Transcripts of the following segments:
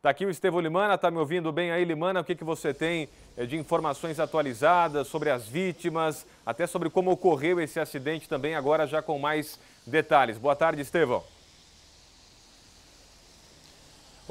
Está aqui o Estevão Limana, está me ouvindo bem aí, Limana? O que, que você tem eh, de informações atualizadas sobre as vítimas, até sobre como ocorreu esse acidente também, agora já com mais detalhes. Boa tarde, Estevão.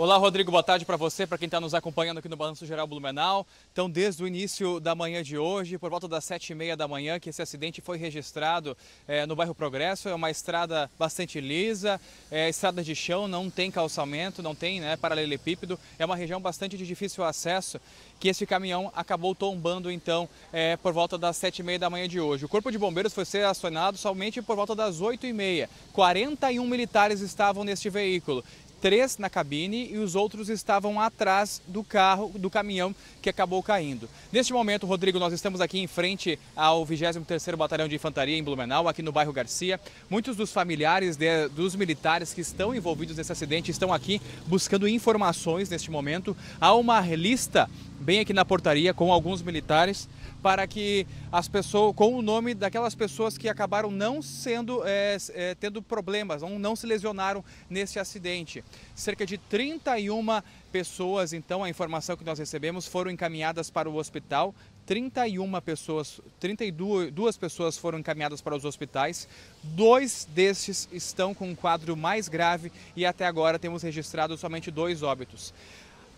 Olá, Rodrigo, boa tarde para você, para quem está nos acompanhando aqui no Balanço Geral Blumenau. Então, desde o início da manhã de hoje, por volta das sete e meia da manhã, que esse acidente foi registrado é, no bairro Progresso. É uma estrada bastante lisa, é estrada de chão, não tem calçamento, não tem né, paralelepípedo. É uma região bastante de difícil acesso, que esse caminhão acabou tombando, então, é, por volta das sete e meia da manhã de hoje. O Corpo de Bombeiros foi ser acionado somente por volta das oito e meia. 41 militares estavam neste veículo três na cabine e os outros estavam atrás do carro, do caminhão que acabou caindo. Neste momento, Rodrigo, nós estamos aqui em frente ao 23º Batalhão de Infantaria em Blumenau, aqui no bairro Garcia. Muitos dos familiares de, dos militares que estão envolvidos nesse acidente estão aqui buscando informações neste momento. Há uma lista bem aqui na portaria com alguns militares para que as pessoas, com o nome daquelas pessoas que acabaram não sendo, é, é, tendo problemas, não, não se lesionaram nesse acidente. Cerca de 31 pessoas, então, a informação que nós recebemos, foram encaminhadas para o hospital. 31 pessoas, 32 duas pessoas foram encaminhadas para os hospitais. Dois destes estão com um quadro mais grave e até agora temos registrado somente dois óbitos.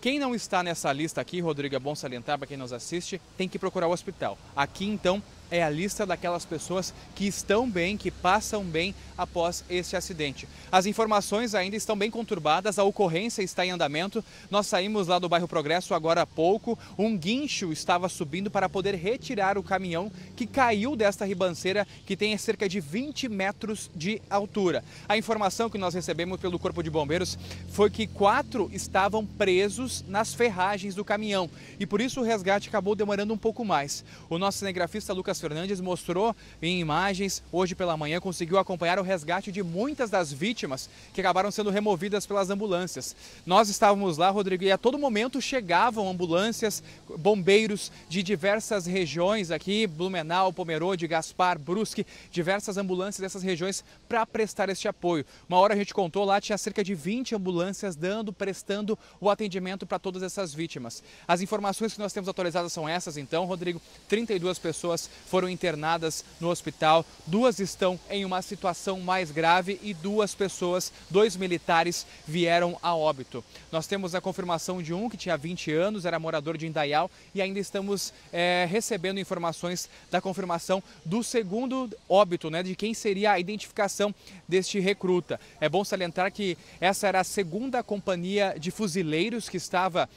Quem não está nessa lista aqui, Rodrigo, é bom salientar para quem nos assiste, tem que procurar o hospital. Aqui, então, é a lista daquelas pessoas que estão bem, que passam bem após este acidente. As informações ainda estão bem conturbadas, a ocorrência está em andamento. Nós saímos lá do bairro Progresso agora há pouco. Um guincho estava subindo para poder retirar o caminhão que caiu desta ribanceira que tem cerca de 20 metros de altura. A informação que nós recebemos pelo Corpo de Bombeiros foi que quatro estavam presos nas ferragens do caminhão e por isso o resgate acabou demorando um pouco mais. O nosso cinegrafista Lucas Fernandes mostrou em imagens hoje pela manhã, conseguiu acompanhar o resgate de muitas das vítimas que acabaram sendo removidas pelas ambulâncias. Nós estávamos lá, Rodrigo, e a todo momento chegavam ambulâncias, bombeiros de diversas regiões aqui, Blumenau, Pomerode, Gaspar, Brusque, diversas ambulâncias dessas regiões para prestar este apoio. Uma hora a gente contou lá, tinha cerca de 20 ambulâncias dando, prestando o atendimento para todas essas vítimas. As informações que nós temos atualizadas são essas, então, Rodrigo. 32 pessoas foram internadas no hospital, duas estão em uma situação mais grave e duas pessoas, dois militares, vieram a óbito. Nós temos a confirmação de um que tinha 20 anos, era morador de Indaial e ainda estamos é, recebendo informações da confirmação do segundo óbito, né, de quem seria a identificação deste recruta. É bom salientar que essa era a segunda companhia de fuzileiros que estava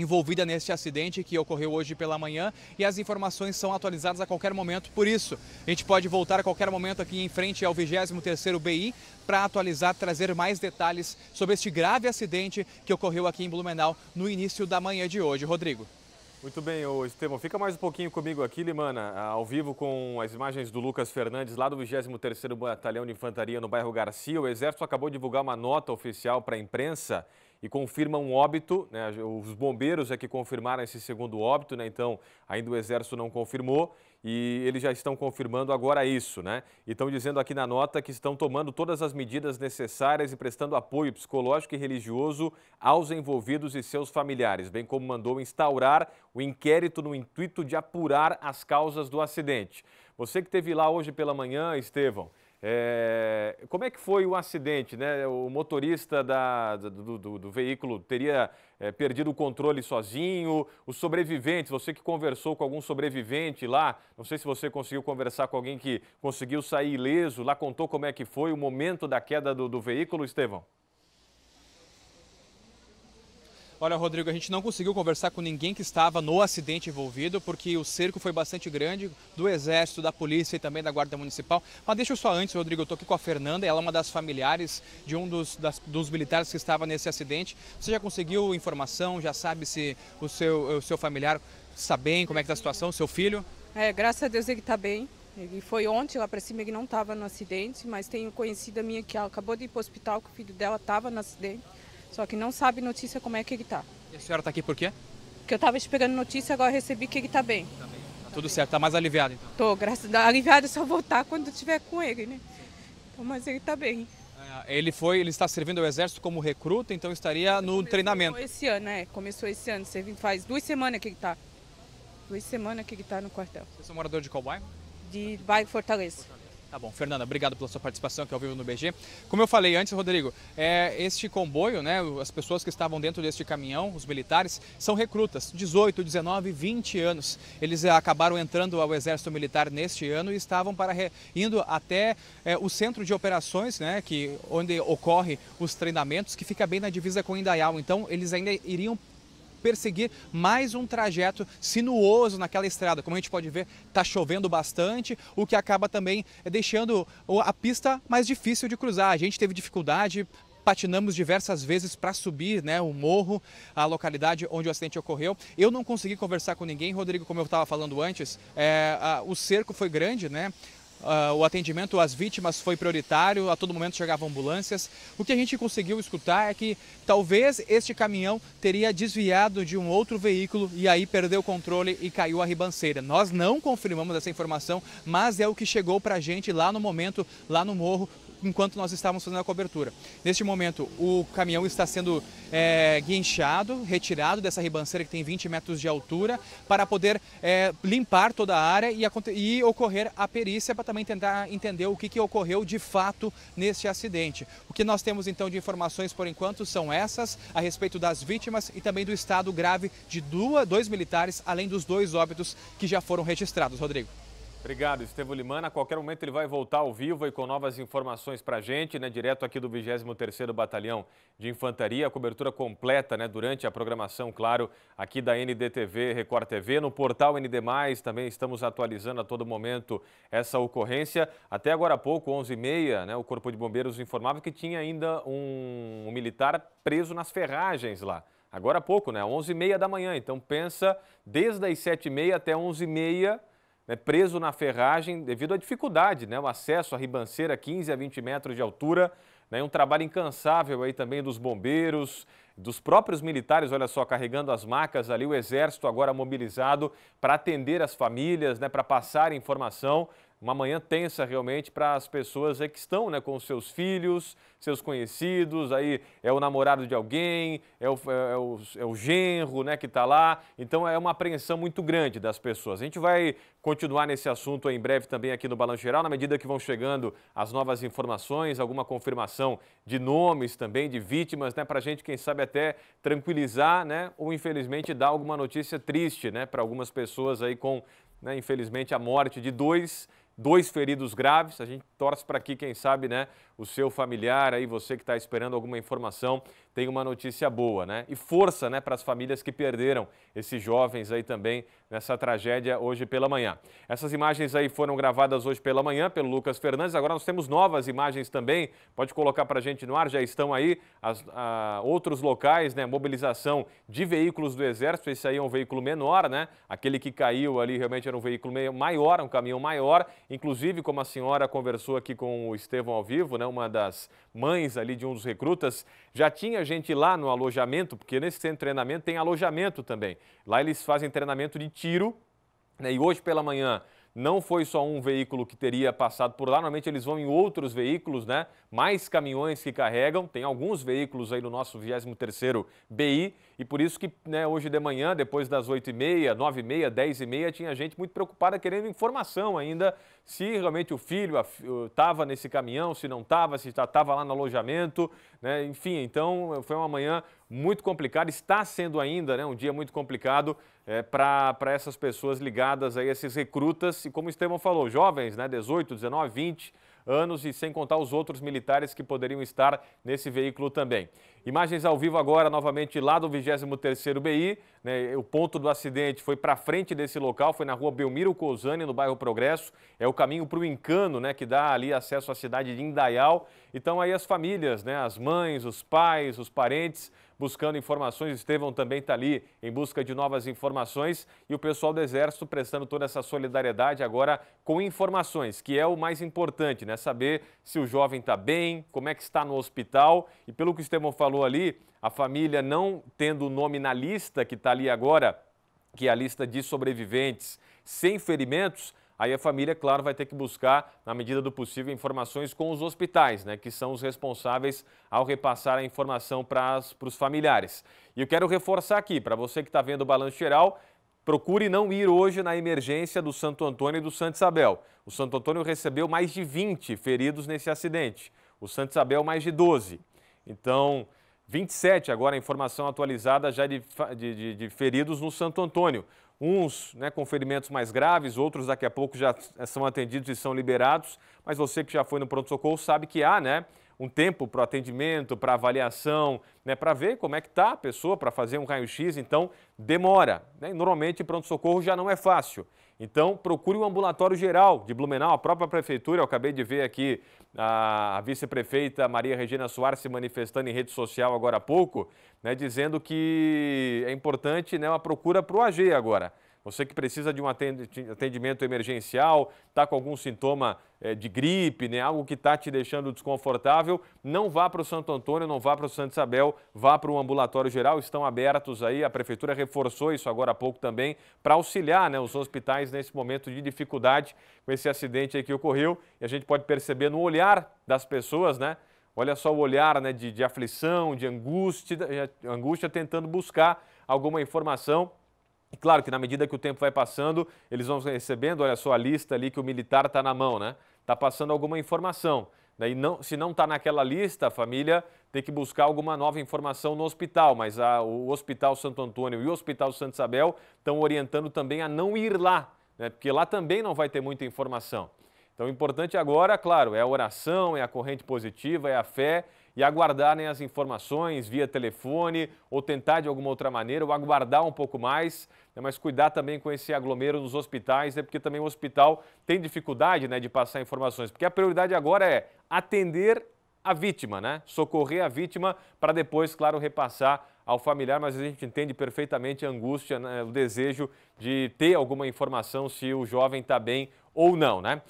envolvida neste acidente que ocorreu hoje pela manhã e as informações são atualizadas a qualquer momento. Por isso, a gente pode voltar a qualquer momento aqui em frente ao 23º BI para atualizar, trazer mais detalhes sobre este grave acidente que ocorreu aqui em Blumenau no início da manhã de hoje. Rodrigo. Muito bem, ô Estevão, fica mais um pouquinho comigo aqui, Limana, ao vivo com as imagens do Lucas Fernandes, lá do 23º Batalhão de Infantaria, no bairro Garcia. O Exército acabou de divulgar uma nota oficial para a imprensa e confirma um óbito. Né? Os bombeiros é que confirmaram esse segundo óbito, né? então ainda o Exército não confirmou e eles já estão confirmando agora isso. Né? E estão dizendo aqui na nota que estão tomando todas as medidas necessárias e prestando apoio psicológico e religioso aos envolvidos e seus familiares, bem como mandou instaurar o inquérito no intuito de apurar as causas do acidente. Você que esteve lá hoje pela manhã, Estevão. É, como é que foi o acidente? Né? O motorista da, do, do, do, veículo teria é, perdido o controle sozinho? Os sobreviventes, você que conversou com algum sobrevivente lá, não sei se você conseguiu conversar com alguém que conseguiu sair ileso, lá contou como é que foi o momento da queda do, do veículo, Estevão? Olha, Rodrigo, a gente não conseguiu conversar com ninguém que estava no acidente envolvido, porque o cerco foi bastante grande do Exército, da Polícia e também da Guarda Municipal. Mas deixa eu só antes, Rodrigo, eu estou aqui com a Fernanda, ela é uma das familiares de um dos, das, dos militares que estava nesse acidente. Você já conseguiu informação, já sabe se o seu, o seu familiar está bem, como é que está a situação, seu filho? É, graças a Deus ele está bem. Ele foi ontem lá para cima, ele não estava no acidente, mas tenho conhecida minha que acabou de ir para o hospital, que o filho dela estava no acidente. Só que não sabe notícia como é que ele está. E a senhora está aqui por quê? Porque eu estava esperando notícia, agora recebi que ele está bem. Tá bem. Tá tudo certo, tá mais aliviado então? Tô, graças a Deus. Aliviado é só voltar quando tiver com ele, né? Então, mas ele está bem. Ah, ele foi, ele está servindo ao exército como recruta, então estaria no Começou treinamento. Esse ano, é. Começou esse ano, faz duas semanas que ele está. Duas semanas que ele está no quartel. Você é morador de qual bairro? De bairro Fortaleza. Fortaleza. Tá bom, Fernanda, obrigado pela sua participação aqui ao vivo no BG. Como eu falei antes, Rodrigo, é, este comboio, né, as pessoas que estavam dentro deste caminhão, os militares, são recrutas, 18, 19, 20 anos. Eles eh, acabaram entrando ao Exército Militar neste ano e estavam para re, indo até é, o centro de operações, né, que, onde ocorre os treinamentos, que fica bem na divisa com Indaial. Então, eles ainda iriam perseguir mais um trajeto sinuoso naquela estrada. Como a gente pode ver, está chovendo bastante, o que acaba também eh, deixando a pista mais difícil de cruzar. A gente teve dificuldade patinamos diversas vezes para subir né, o morro, a localidade onde o acidente ocorreu. Eu não consegui conversar com ninguém, Rodrigo, como eu estava falando antes, é, a, o cerco foi grande, né? Uh, o atendimento às vítimas foi prioritário, a todo momento chegavam ambulâncias. O que a gente conseguiu escutar é que talvez este caminhão teria desviado de um outro veículo e aí perdeu o controle e caiu a ribanceira. Nós não confirmamos essa informação, mas é o que chegou para a gente lá no momento, lá no morro, enquanto nós estávamos fazendo a cobertura. Neste momento, o caminhão está sendo é, guinchado, retirado dessa ribanceira que tem 20 metros de altura, para poder é, limpar toda a área e, e ocorrer a perícia para também tentar entender o que, que ocorreu de fato neste acidente. O que nós temos então de informações por enquanto são essas a respeito das vítimas e também do estado grave de duas, dois militares, além dos dois óbitos que já foram registrados. Rodrigo. Obrigado, Estevam Limana. A qualquer momento ele vai voltar ao vivo e com novas informações para a gente, né, direto aqui do 23º Batalhão de Infantaria. A cobertura completa né, durante a programação, claro, aqui da NDTV, Record TV. No portal ND+, também estamos atualizando a todo momento essa ocorrência. Até agora há pouco, 11h30, né, o Corpo de Bombeiros informava que tinha ainda um, um militar preso nas ferragens lá. Agora há pouco, né? 11h30 da manhã. Então pensa desde as 7h30 até 11h30 né, preso na ferragem devido à dificuldade, né, o acesso à ribanceira 15 a 20 metros de altura, né, um trabalho incansável aí também dos bombeiros, dos próprios militares, olha só, carregando as macas ali, o exército agora mobilizado para atender as famílias, né, para passar informação uma manhã tensa realmente para as pessoas que estão né, com seus filhos, seus conhecidos, aí é o namorado de alguém, é o, é, é o, é o genro né, que está lá. Então é uma apreensão muito grande das pessoas. A gente vai continuar nesse assunto em breve também aqui no Balanço Geral, na medida que vão chegando as novas informações, alguma confirmação de nomes também, de vítimas, né, para a gente, quem sabe, até tranquilizar, né, ou infelizmente dar alguma notícia triste, né, para algumas pessoas aí com, né, infelizmente, a morte de dois dois feridos graves. A gente torce para que, quem sabe, né, o seu familiar aí, você que está esperando alguma informação, tenha uma notícia boa, né? E força, né, para as famílias que perderam esses jovens aí também nessa tragédia hoje pela manhã. Essas imagens aí foram gravadas hoje pela manhã pelo Lucas Fernandes. Agora nós temos novas imagens também. Pode colocar para a gente no ar, já estão aí as, a, outros locais, né? Mobilização de veículos do Exército. Esse aí é um veículo menor, né? Aquele que caiu ali realmente era um veículo maior, um caminhão maior. Inclusive, como a senhora conversou aqui com o Estevão ao vivo, né? Uma das mães ali de um dos recrutas, já tinha gente lá no alojamento, porque nesse treinamento tem alojamento também. Lá eles fazem treinamento de tiro tiro. Né? E hoje pela manhã não foi só um veículo que teria passado por lá, normalmente eles vão em outros veículos, né? Mais caminhões que carregam, tem alguns veículos aí no nosso 23º BI, e por isso que né, hoje de manhã, depois das 8h30, 9h30, 10h30, tinha gente muito preocupada querendo informação ainda, se realmente o filho estava nesse caminhão, se não estava, se estava lá no alojamento, né? Enfim, então foi uma manhã muito complicado, está sendo ainda né, um dia muito complicado é, para essas pessoas ligadas a esses recrutas, e como o Estevão falou, jovens, né, 18, 19, 20 anos, e sem contar os outros militares que poderiam estar nesse veículo também. Imagens ao vivo agora, novamente, lá do 23º BI. Né, o ponto do acidente foi para frente desse local, foi na rua Belmiro Cousani, no bairro Progresso. É o caminho para o Encano, né, que dá ali acesso à cidade de Indaial. Então aí as famílias, né, as mães, os pais, os parentes, buscando informações. Estevão também está ali em busca de novas informações. E o pessoal do Exército prestando toda essa solidariedade agora com informações, que é o mais importante, né? Saber se o jovem está bem, como é que está no hospital. E pelo que o Estevão falou, falou ali, a família não tendo o nome na lista que está ali agora, que é a lista de sobreviventes sem ferimentos, aí a família, claro, vai ter que buscar, na medida do possível, informações com os hospitais, né, que são os responsáveis ao repassar a informação para os familiares. E eu quero reforçar aqui, para você que está vendo o balanço geral, procure não ir hoje na emergência do Santo Antônio e do Santo Isabel. O Santo Antônio recebeu mais de 20 feridos nesse acidente, o Santo Isabel mais de 12. Então, 27 agora a informação atualizada já de, de, de feridos no Santo Antônio. Uns né, com ferimentos mais graves, outros daqui a pouco já eh, são atendidos e são liberados. Mas você que já foi no pronto-socorro sabe que há né, um tempo para o atendimento, para avaliação, né, para ver como é que está a pessoa, para fazer um raio-x. Então, demora. Né? Normalmente, pronto-socorro já não é fácil. Então, procure o um ambulatório geral de Blumenau, a própria prefeitura. Eu acabei de ver aqui a vice-prefeita Maria Regina Soares se manifestando em rede social agora há pouco, né, dizendo que é importante né, uma procura para o AG agora. Você que precisa de um atendimento emergencial, está com algum sintoma eh, de gripe, né? algo que está te deixando desconfortável, não vá para o Santo Antônio, não vá para o Santo Isabel, vá para o ambulatório geral, estão abertos aí, a prefeitura reforçou isso agora há pouco também, para auxiliar né, os hospitais nesse momento de dificuldade com esse acidente que ocorreu. E a gente pode perceber no olhar das pessoas, né? Olha só o olhar né, de, de aflição, de angústia, angústia tentando buscar alguma informação e claro que na medida que o tempo vai passando, eles vão recebendo, olha só a lista ali que o militar está na mão, né? Está passando alguma informação. Né? E não, se não está naquela lista, a família tem que buscar alguma nova informação no hospital, mas a, o Hospital Santo Antônio e o Hospital Santa Isabel estão orientando também a não ir lá, né? porque lá também não vai ter muita informação. Então, o importante agora, claro, é a oração, é a corrente positiva, é a fé e aguardarem né, as informações via telefone ou tentar de alguma outra maneira, ou aguardar um pouco mais, né, mas cuidar também com esse aglomero nos hospitais, né, porque também o hospital tem dificuldade né, de passar informações, porque a prioridade agora é atender a vítima, né? Socorrer a vítima para depois, claro, repassar ao familiar, mas a gente entende perfeitamente a angústia, né? o desejo de ter alguma informação se o jovem está bem ou não, né?